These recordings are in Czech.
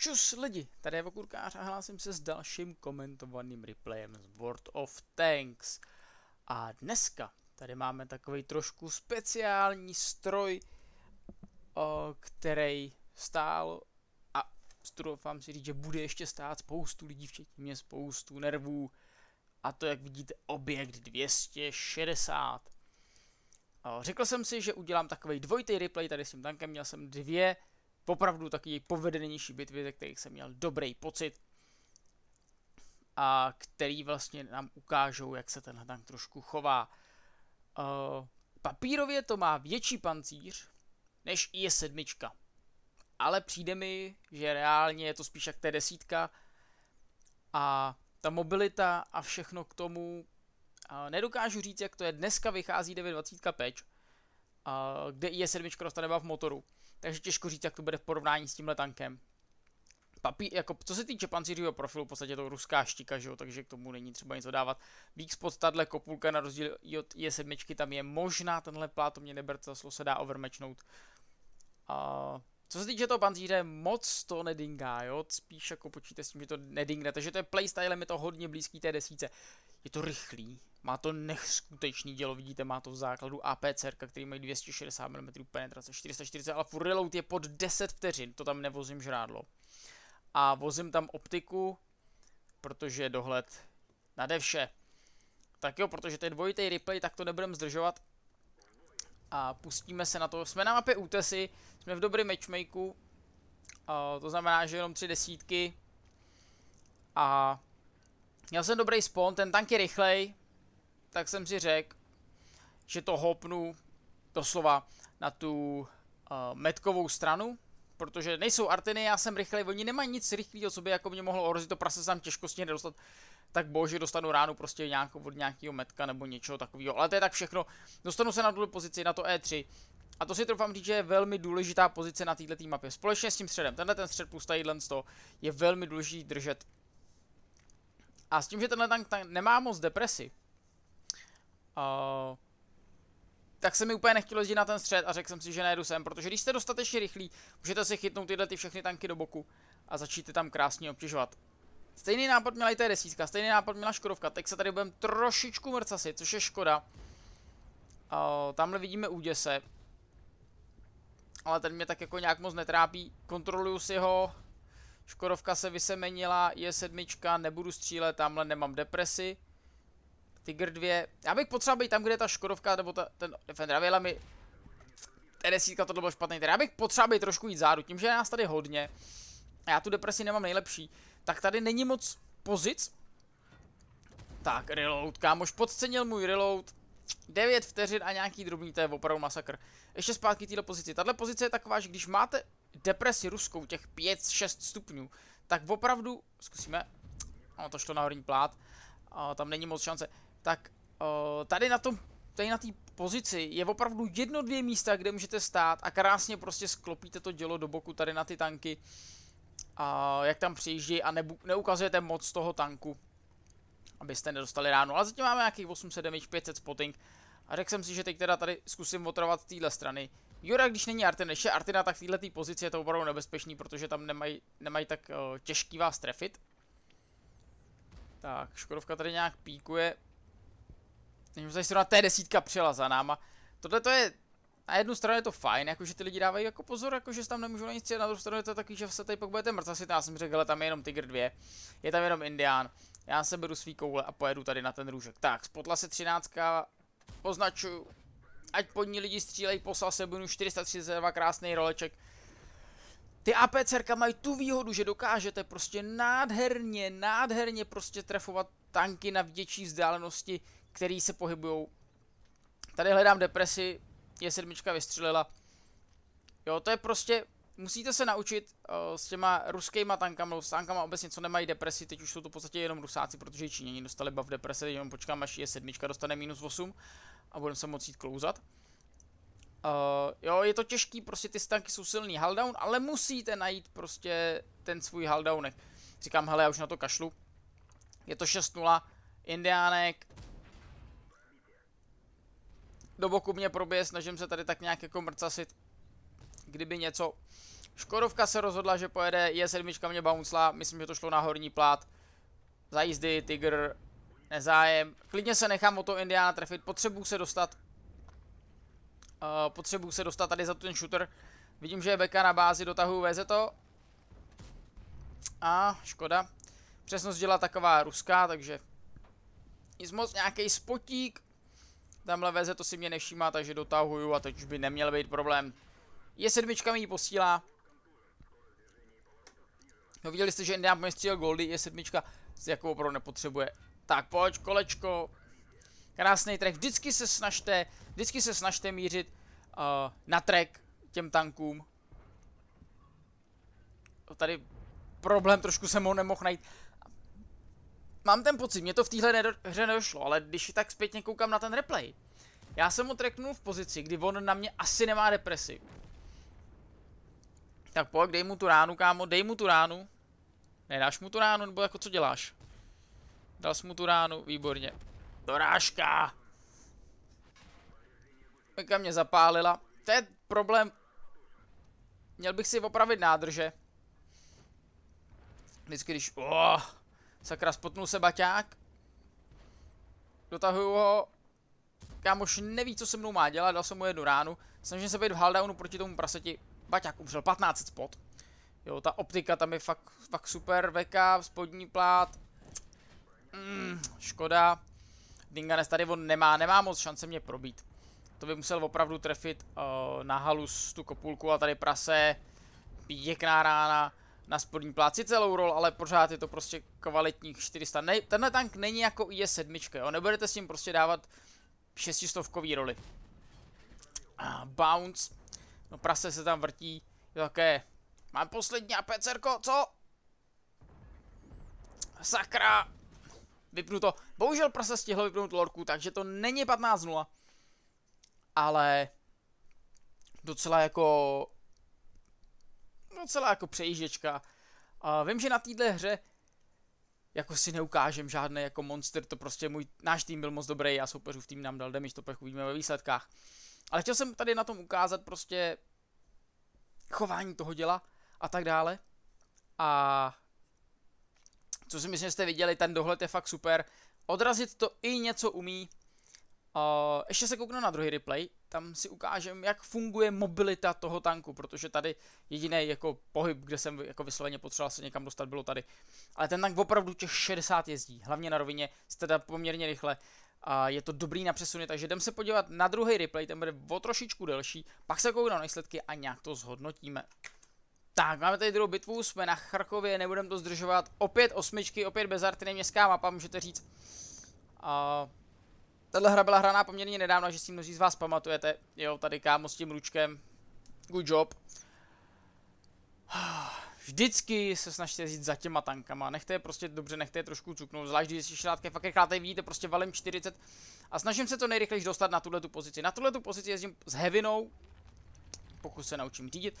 Čus lidi, tady je Vokurkář a hlásím se s dalším komentovaným replayem z World of Tanks. A dneska tady máme takový trošku speciální stroj, o, který stál a doufám si říct, že bude ještě stát spoustu lidí, včetně mě spoustu nervů. A to, jak vidíte, objekt 260. O, řekl jsem si, že udělám takový dvojitý replay tady s tím tankem, měl jsem dvě opravdu takový povedenější bitvy, ze kterých jsem měl dobrý pocit a který vlastně nám ukážou, jak se tenhle tank trošku chová. Uh, papírově to má větší pancíř než je 7 ale přijde mi, že reálně je to spíš jak té desítka a ta mobilita a všechno k tomu, uh, nedokážu říct, jak to je, dneska vychází 920 peč, uh, kde je 7 dostane v motoru takže těžko říct, jak to bude v porovnání s tímhle tankem. Papí, jako, co se týče pancířového profilu, v podstatě je to ruská štika, že jo, takže k tomu není třeba nic dávat. Vík pod tahle kopulka na rozdíl od je 7 tam je možná tenhle plát, to mě neberte, za se dá overmečnout. A co se týče toho pancíře, moc to nedingá, jo? Spíš jako počítejte s tím, že to nedingne, takže to je playstyle, je to hodně blízký té desíce. Je to rychlý, má to neskutečný dělo, vidíte, má to v základu APC, který mají 260 mm penetrace, 440, ale full reload je pod 10 vteřin, to tam nevozím žrádlo. A vozím tam optiku, protože dohled nade vše. Tak jo, protože to je dvojitý replay, tak to nebudem zdržovat a pustíme se na to. Jsme na mapě útesy, jsme v dobrém matchmakeu, a to znamená, že jenom tři desítky a měl jsem dobrý spawn, ten tank je rychlej, tak jsem si řekl, že to hopnu doslova na tu uh, metkovou stranu, protože nejsou arteny, já jsem rychlej, oni nemají nic rychlého, co jako by jako mě mohlo ohrozit, to prase sám těžko stihne tak bože, dostanu ránu prostě nějakou, od nějakého metka nebo něčeho takového, ale to je tak všechno, dostanu se na tuhle pozici, na to E3, a to si troufám říct, že je velmi důležitá pozice na této mapě. Společně s tím středem. Tenhle ten střed plus tadyhle je velmi důležitý držet. A s tím, že tenhle tank, tank nemá moc depresi, uh, tak se mi úplně nechtělo jezdit na ten střed a řekl jsem si, že nejdu, sem, protože když jste dostatečně rychlí, můžete si chytnout tyhle ty všechny tanky do boku a začít tam krásně obtěžovat. Stejný nápad měla i ta desítka, stejný nápad měla Škodovka, teď se tady budeme trošičku mrcasit, což je škoda. O, tamhle vidíme úděse, ale ten mě tak jako nějak moc netrápí, kontroluju si ho, Škodovka se vysemenila, je sedmička, nebudu střílet, tamhle nemám depresi. Tiger 2. Já bych potřeboval být tam, kde je ta Škodovka, nebo ta, ten Defender. A mi T10 to bylo špatný. Tedy já bych potřeboval být trošku jít zádu, tím, že je nás tady hodně. A já tu depresi nemám nejlepší. Tak tady není moc pozic. Tak, reload, kámoš, podcenil můj reload. 9 vteřin a nějaký drobný, to je opravdu masakr. Ještě zpátky této pozici. Tahle pozice je taková, že když máte depresi ruskou, těch 5-6 stupňů, tak opravdu, zkusíme, ono to šlo na horní plát, a tam není moc šance tak tady na tom, tady na té pozici je opravdu jedno, dvě místa, kde můžete stát a krásně prostě sklopíte to dělo do boku tady na ty tanky, a jak tam přijíždí a nebu, neukazujete moc toho tanku, abyste nedostali ráno. Ale zatím máme nějakých 800 damage, 500 spotting a řekl jsem si, že teď teda tady zkusím otrovat z téhle strany. Jura, když není Artina, arty Artina, tak v této pozici je to opravdu nebezpečný, protože tam nemají nemaj tak o, těžký vás trefit. Tak, Škodovka tady nějak píkuje, takže se srovnat, T10 přijela za náma. Tohle to je, na jednu stranu je to fajn, jakože ty lidi dávají jako pozor, jakože tam nemůžou na nic střílet, na druhou stranu je to takový, že se tady pokud budete mrtvá já jsem řekl, že tam je jenom Tiger 2, je tam jenom Indián, já se beru svý koule a pojedu tady na ten růžek. Tak, spotla se 13, označuju, ať pod ní lidi střílejí, poslal se Bunu 432, krásný roleček. Ty APCRka mají tu výhodu, že dokážete prostě nádherně, nádherně prostě trefovat tanky na větší vzdálenosti, který se pohybují. Tady hledám depresi, je sedmička vystřelila. Jo, to je prostě, musíte se naučit uh, s těma ruskýma tankama, s tankama obecně, co nemají depresi, teď už jsou to v podstatě jenom rusáci, protože Číňani dostali bav depresi, teď jenom počkám, až je sedmička dostane minus 8 a budeme se moct jít klouzat. Uh, jo, je to těžký, prostě ty stanky jsou silný haldown, ale musíte najít prostě ten svůj haldownek. Říkám, hele, já už na to kašlu. Je to 6-0, Indiánek, do boku mě probije, snažím se tady tak nějak jako mrcasit, kdyby něco. Škodovka se rozhodla, že pojede, je sedmička mě bouncla, myslím, že to šlo na horní plát. Za jízdy, Tiger, nezájem. Klidně se nechám o to Indiana trefit, potřebuju se dostat. Uh, potřebuju se dostat tady za ten shooter. Vidím, že je Beka na bázi, dotahuju, VZ to. A škoda. Přesnost dělá taková ruská, takže nic moc, nějaký spotík. Tamhle veze to si mě nevšímá, takže dotahuju a teď už by neměl být problém. Je sedmička mi ji posílá. No viděli jste, že Indian pomestřil goldy, je sedmička, jakou opravdu nepotřebuje. Tak pojď kolečko. Krásný trek, vždycky se snažte, vždycky se snažte mířit uh, na trek těm tankům. No, tady problém, trošku jsem ho nemohl najít mám ten pocit, mě to v téhle nedo hře nedošlo, ale když tak zpětně koukám na ten replay, já jsem mu treknul v pozici, kdy on na mě asi nemá depresi. Tak pojď, dej mu tu ránu, kámo, dej mu tu ránu. Nedáš mu tu ránu, nebo jako co děláš? Dal jsi mu tu ránu, výborně. Dorážka! Mika mě zapálila. To je problém. Měl bych si opravit nádrže. Vždycky když... Oh, Sakra, spotnul se baťák. Dotahuju ho. Kámoš neví, co se mnou má dělat, dal jsem mu jednu ránu. Snažím se být v haldaunu proti tomu praseti. Baťák umřel, 15 spot. Jo, ta optika tam je fakt, fakt super, veka, spodní plát. Mm, škoda. Dinganes tady on nemá, nemá moc šance mě probít. To by musel opravdu trefit uh, na halus tu kopulku a tady prase. Pěkná rána na spodní pláci celou rol, ale pořád je to prostě kvalitních 400. Ne, tenhle tank není jako je 7 jo? nebudete s ním prostě dávat šestistovkový roli. A bounce, no prase se tam vrtí, jo, také, mám poslední APCRko, co? Sakra, vypnu to. Bohužel prase stihlo vypnout lorku, takže to není 15-0. Ale docela jako docela jako přejížděčka. A vím, že na této hře jako si neukážem žádné jako monster, to prostě můj, náš tým byl moc dobrý, já v tým nám dal damage, to pak uvidíme ve výsledkách. Ale chtěl jsem tady na tom ukázat prostě chování toho děla a tak dále. A co si myslím, že jste viděli, ten dohled je fakt super. Odrazit to i něco umí. Uh, ještě se kouknu na druhý replay, tam si ukážeme, jak funguje mobilita toho tanku, protože tady jediný jako pohyb, kde jsem jako vysloveně potřeboval se někam dostat, bylo tady. Ale ten tank opravdu těch 60 jezdí, hlavně na rovině, teda poměrně rychle. A je to dobrý na přesuny, takže jdem se podívat na druhý replay, ten bude o trošičku delší, pak se kouknu na výsledky a nějak to zhodnotíme. Tak, máme tady druhou bitvu, jsme na Charkově, nebudem to zdržovat. Opět osmičky, opět bez bezartyny, městská mapa, můžete říct. Uh, Tahle hra byla hraná poměrně nedávno, že si mnozí z vás pamatujete. Jo, tady kámo s tím ručkem. Good job. Vždycky se snažte jít za těma tankama, nechte je prostě dobře, nechte je trošku cuknout, zvlášť když šilátky fakt rychlá, tady vidíte, prostě valím 40 a snažím se to nejrychleji dostat na tuhle tu pozici. Na tuhle tu pozici jezdím s hevinou, pokud se naučím řídit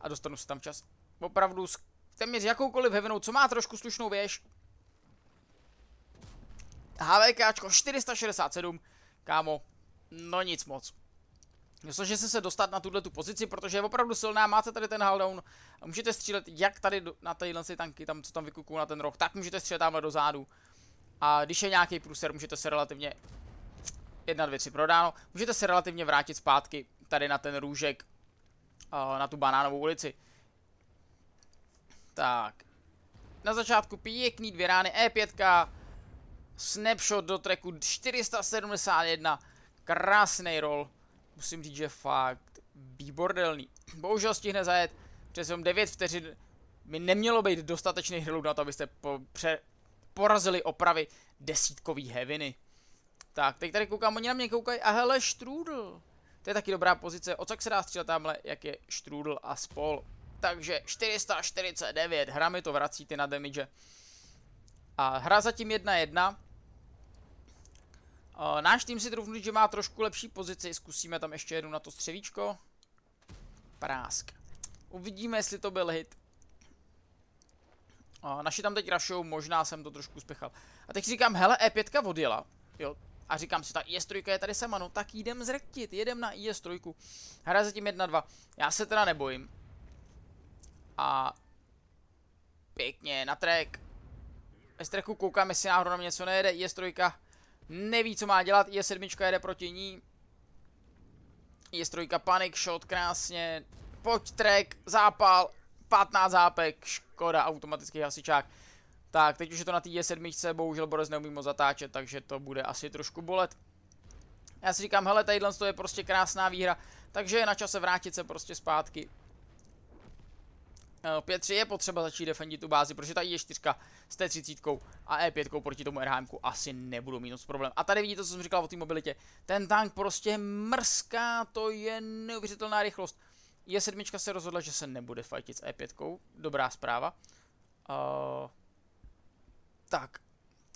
a dostanu se tam čas. Opravdu s téměř jakoukoliv hevinou, co má trošku slušnou věž, HVKčko 467, kámo, no nic moc. Snažil jsem se dostat na tuhle tu pozici, protože je opravdu silná, máte tady ten haldown, můžete střílet jak tady na si tanky, tam co tam vykukou na ten roh, tak můžete střílet tamhle do zádu. A když je nějaký průser, můžete se relativně jedna dvě tři prodáno. Můžete se relativně vrátit zpátky tady na ten růžek, na tu banánovou ulici. Tak. Na začátku pěkný dvě rány E5, Snapshot do treku 471. Krásný roll. Musím říct, že fakt výbordelný. Bohužel stihne zajet přesom 9 vteřin. Mi nemělo být dostatečných hrlů na to, abyste po, pře, porazili opravy desítkový heviny. Tak, teď tady koukám, oni na mě koukají. A hele, Štrůdl. To je taky dobrá pozice. O co se dá střílet tamhle, jak je Štrůdl a spol. Takže 449, hra mi to vrací ty na damage. A hra zatím 1-1. Uh, náš tým si trufnu, že má trošku lepší pozici, zkusíme tam ještě jednu na to střevíčko. Prásk. Uvidíme, jestli to byl hit. Uh, naši tam teď rašou, možná jsem to trošku spěchal. A teď říkám, hele, E5 odjela. Jo, a říkám si, ta e IS3 je tady sama, no tak jdem zrektit, jedem na e IS3. Hra zatím 1-2. Já se teda nebojím. A pěkně na track. Ve tracku koukám, jestli náhodou na mě něco nejede, e IS3 Neví, co má dělat, je 7 jede proti ní. Je strojka panic shot, krásně. Pojď track, zápal, 15 zápek, škoda, automatický hasičák. Tak, teď už je to na té J7, bohužel Boris neumí moc zatáčet, takže to bude asi trošku bolet. Já si říkám, hele, tadyhle je prostě krásná výhra, takže je na čase vrátit se prostě zpátky 5-3 eh, je potřeba začít defendit tu bázi, protože ta E4 s té 30 a E5 proti tomu RHM asi nebudou mít moc problém. A tady vidíte, co jsem říkal o té mobilitě. Ten tank prostě mrská, to je neuvěřitelná rychlost. Je 7 se rozhodla, že se nebude fightit s E5, dobrá zpráva. Uh, tak,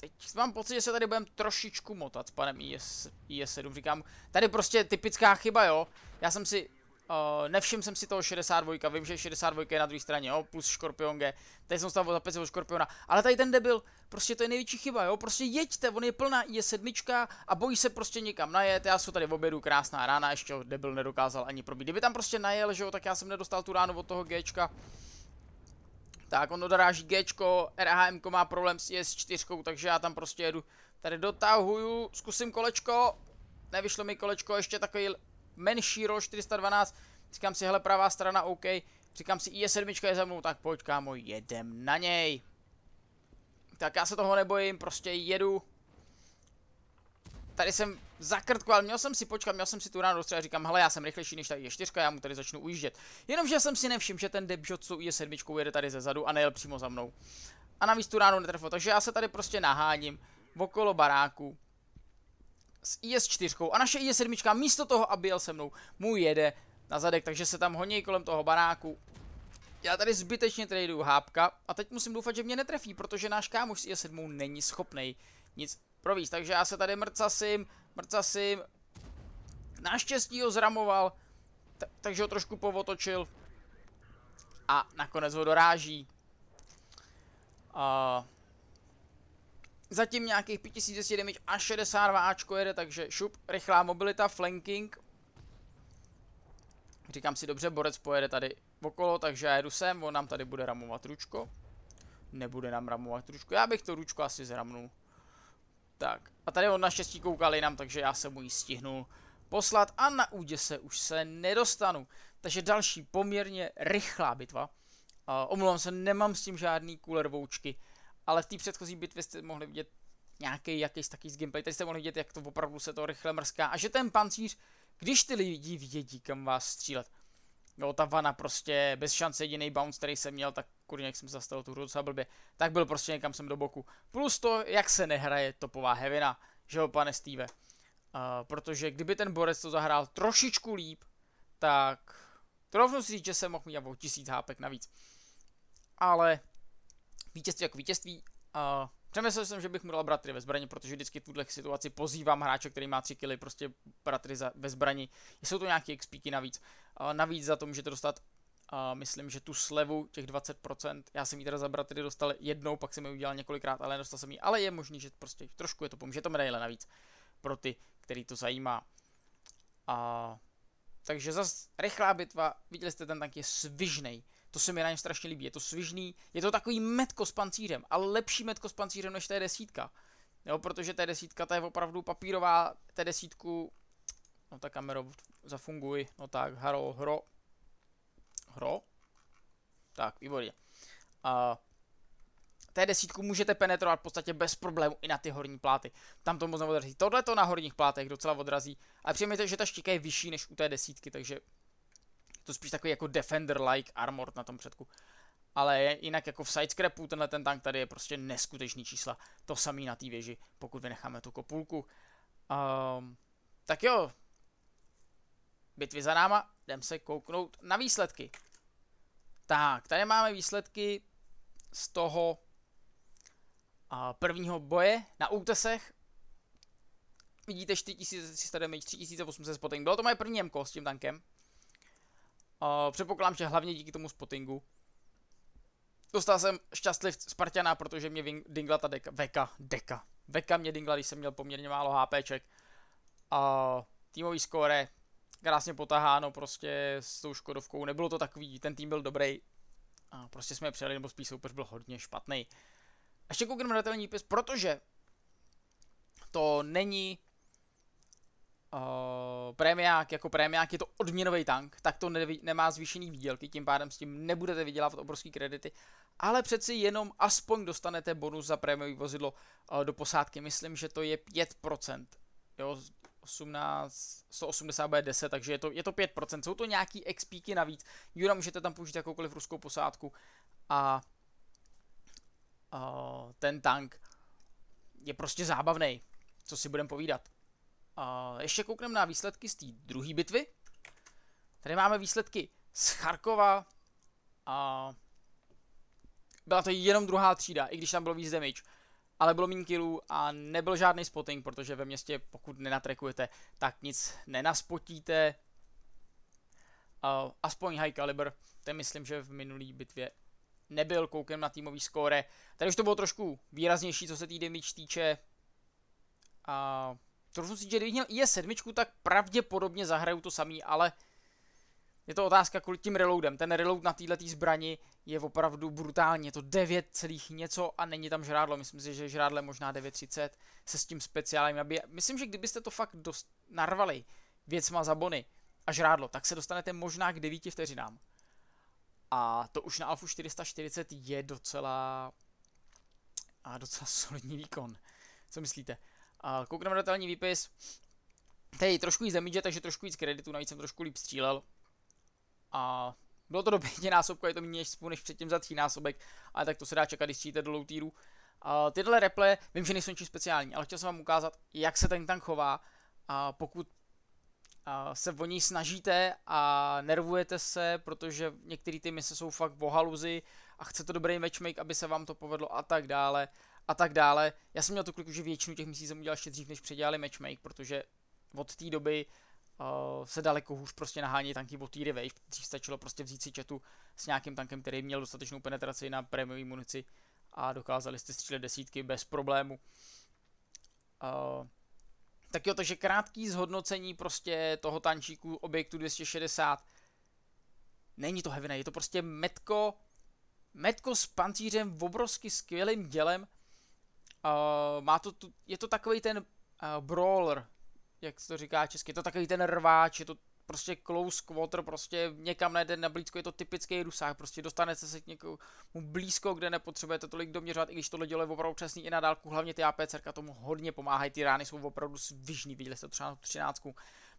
teď mám pocit, že se tady budeme trošičku motat s panem IS, IS7, říkám, tady prostě typická chyba, jo. Já jsem si Uh, nevšiml jsem si toho 62, vím, že 62 je na druhé straně, jo, plus Škorpion G. Tady jsem stavil za od Škorpiona, ale tady ten debil, prostě to je největší chyba, jo, prostě jeďte, on je plná, je sedmička a bojí se prostě někam najet, já jsem tady v obědu, krásná rána, ještě ho debil nedokázal ani probít. Kdyby tam prostě najel, že jo, tak já jsem nedostal tu ránu od toho Gčka. Tak, on odráží Gčko, RHM má problém s IS4, takže já tam prostě jedu. Tady dotahuju, zkusím kolečko, nevyšlo mi kolečko, ještě takový menší roll 412, říkám si, hele, pravá strana, OK, říkám si, i7 je za mnou, tak pojď, kámo, jedem na něj. Tak já se toho nebojím, prostě jedu. Tady jsem zakrtku, ale měl jsem si počkat, měl jsem si tu ráno dostřelit a říkám, hele, já jsem rychlejší než ta i4, já mu tady začnu ujíždět. Jenomže jsem si nevšiml, že ten debžot s i7 jede tady ze zadu a nejel přímo za mnou. A navíc tu ráno netrefil, takže já se tady prostě naháním okolo baráku s IS-4 a naše IS-7 místo toho, aby jel se mnou, mu jede na zadek, takže se tam honí kolem toho baráku. Já tady zbytečně traduju hápka a teď musím doufat, že mě netrefí, protože náš kámoš s IS-7 není schopný nic províst. Takže já se tady mrcasím, mrcasím, naštěstí ho zramoval, takže ho trošku povotočil a nakonec ho doráží. Uh, Zatím nějakých 5200 damage a 62 Ačko jede, takže šup, rychlá mobilita, flanking. Říkám si, dobře, borec pojede tady okolo, takže já jedu sem, on nám tady bude ramovat ručko. Nebude nám ramovat ručko, já bych to ručko asi zramnul. Tak, a tady on naštěstí koukal nám, takže já se mu ji stihnu poslat a na údě se už se nedostanu. Takže další poměrně rychlá bitva. Uh, omlouvám se, nemám s tím žádný cooler voučky ale v té předchozí bitvě jste mohli vidět nějaký jakýs taký z gameplay, tady jste mohli vidět, jak to opravdu se to rychle mrská a že ten pancíř, když ty lidi vědí, kam vás střílet, jo, ta vana prostě bez šance jediný bounce, který jsem měl, tak kurně, jak jsem zastavil tu hru docela blbě, tak byl prostě někam sem do boku. Plus to, jak se nehraje topová hevina, že jo, pane Steve. Uh, protože kdyby ten borec to zahrál trošičku líp, tak rovnou si říct, že jsem mohl mít o tisíc hápek navíc. Ale vítězství jako vítězství. Uh, přemyslel jsem, že bych mu dal bratry ve zbraně, protože vždycky v tuhle situaci pozývám hráče, který má 3 kily, prostě bratry za, ve zbraní. Jsou to nějaké XP navíc. Uh, navíc za to můžete dostat uh, myslím, že tu slevu těch 20%, já jsem ji teda za bratry dostal jednou, pak jsem ji udělal několikrát, ale dostal jsem ji, ale je možný, že prostě trošku je to pomůže, to medaile navíc pro ty, který to zajímá. Uh, takže zase rychlá bitva, viděli jste, ten tank je svižnej. To se mi na něm strašně líbí. Je to svižný, je to takový metko s pancířem, ale lepší metko s pancířem než té desítka. Jo, protože té desítka ta je opravdu papírová, té desítku, no ta kamero, zafunguj, no tak, haro, hro, hro, tak, výborně. A té desítku můžete penetrovat v podstatě bez problému i na ty horní pláty. Tam to moc neodrazí. Tohle to na horních plátech docela odrazí. A přijměte, že ta štika je vyšší než u té desítky, takže to spíš takový jako Defender-like armor na tom předku. Ale jinak jako v sidescrapu tenhle ten tank tady je prostě neskutečný čísla. To samý na té věži, pokud vynecháme tu kopulku. Um, tak jo, bitvy za náma, jdem se kouknout na výsledky. Tak, tady máme výsledky z toho uh, prvního boje na útesech. Vidíte 4300 damage, 3800 spotting. Bylo to moje první MK s tím tankem. Uh, předpokládám, že hlavně díky tomu spottingu. Dostal jsem šťastliv Spartana, protože mě dingla ta deka, veka, deka. Veka mě dingla, když jsem měl poměrně málo HPček. Uh, týmový skóre, krásně potaháno prostě s tou Škodovkou. Nebylo to takový, ten tým byl dobrý. A prostě jsme je přijali, nebo spíš soupeř byl hodně špatný. Ještě koukneme na ten výpis, protože to není Eh, prémiák, jako prémiák je to odměnový tank, tak to ne- nemá zvýšený výdělky, tím pádem s tím nebudete vydělávat obrovský kredity, ale přeci jenom aspoň dostanete bonus za prémiový vozidlo uh, do posádky, myslím, že to je 5%, jo, 18, 180 bude 10, takže je to, je to 5%, jsou to nějaký expíky navíc, Jura můžete tam použít jakoukoliv ruskou posádku a uh, ten tank je prostě zábavný, co si budem povídat ještě koukneme na výsledky z té druhé bitvy. Tady máme výsledky z Charkova. A byla to jenom druhá třída, i když tam bylo víc damage. Ale bylo méně killů a nebyl žádný spotting, protože ve městě pokud nenatrekujete, tak nic nenaspotíte. Uh, aspoň high caliber, ten myslím, že v minulý bitvě nebyl, koukem na týmový skóre. Tady už to bylo trošku výraznější, co se tý damage týče. Uh, Trošku si, že kdybych měl IS-7, tak pravděpodobně zahraju to samý, ale je to otázka kvůli tím reloadem. Ten reload na této zbrani je opravdu brutální. Je to 9 celých něco a není tam žrádlo. Myslím si, že žrádle možná 9.30 se s tím speciálem. Aby... Myslím, že kdybyste to fakt dost narvali věcma za bony a žrádlo, tak se dostanete možná k 9 vteřinám. A to už na Alfu 440 je docela a docela solidní výkon. Co myslíte? A koukneme na detailní výpis. Tady trošku jí damage, takže trošku víc kreditu, navíc jsem trošku líp střílel. A bylo to do násobku, je to méně než, než předtím za násobek, ale tak to se dá čekat, když střílíte do low tieru. A tyhle reple, vím, že nejsou nic speciální, ale chtěl jsem vám ukázat, jak se ten tank chová, a pokud a se o ní snažíte a nervujete se, protože některé ty mise jsou fakt bohaluzy a chcete dobrý matchmake, aby se vám to povedlo a tak dále a tak dále. Já jsem měl tu kliku, že většinu těch misí jsem udělal ještě dřív, než předělali matchmake, protože od té doby uh, se daleko hůř prostě nahání tanky od týry vejš. Dřív stačilo prostě vzít si četu s nějakým tankem, který měl dostatečnou penetraci na prémiový munici a dokázali jste střílet desítky bez problému. Uh, tak jo, takže krátký zhodnocení prostě toho tančíku objektu 260. Není to hevné, je to prostě metko, metko s pancířem, obrovsky skvělým dělem, Eh, má to tu, je to takový ten uh, brawler, jak se to říká česky, je to takový ten rváč, je to prostě close quarter, prostě někam najde na blízko, je to typický rusák, prostě dostanete se k někomu blízko, kde nepotřebujete tolik doměřovat, i když tohle dělo je opravdu přesný i na dálku, hlavně ty APC tomu hodně pomáhají, ty rány jsou opravdu svižný, viděli jste třeba na 13.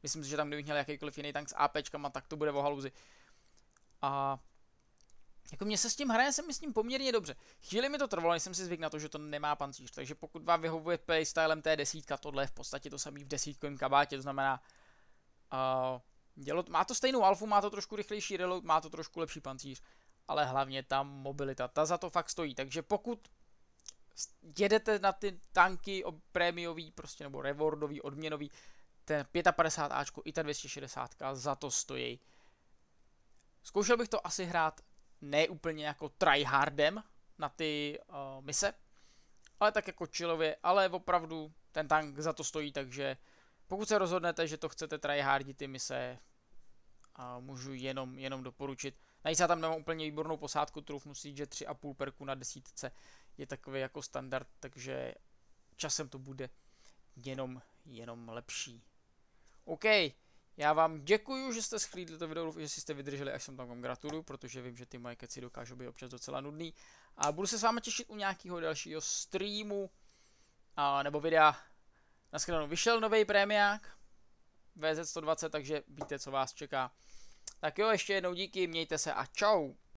Myslím si, že tam kdybych měl jakýkoliv jiný tank s APčkama, tak to bude o haluzi. A jako mě se s tím hraje, se mi s ním poměrně dobře. Chvíli mi to trvalo, jsem si zvyk na to, že to nemá pancíř, takže pokud vám vyhovuje playstylem té desítka, tohle je v podstatě to samý v desítkovém kabátě, to znamená, uh, dělo, má to stejnou alfu, má to trošku rychlejší reload, má to trošku lepší pancíř, ale hlavně ta mobilita, ta za to fakt stojí, takže pokud jedete na ty tanky prémiový, prostě nebo rewardový, odměnový, ten 55Ačko i ta 260 za to stojí. Zkoušel bych to asi hrát ne úplně jako tryhardem na ty uh, mise, ale tak jako chillově, ale opravdu ten tank za to stojí, takže pokud se rozhodnete, že to chcete tryhardit ty mise, uh, můžu jenom, jenom doporučit. Najít tam nemám úplně výbornou posádku, troufnu si, že 3,5 perku na desítce je takový jako standard, takže časem to bude jenom, jenom lepší. OK, já vám děkuji, že jste schlídli to video, že jste vydrželi, až jsem tam vám gratuluju, protože vím, že ty moje keci dokážou být občas docela nudný. A budu se s vámi těšit u nějakého dalšího streamu a, nebo videa. skranu vyšel nový prémiák VZ120, takže víte, co vás čeká. Tak jo, ještě jednou díky, mějte se a čau.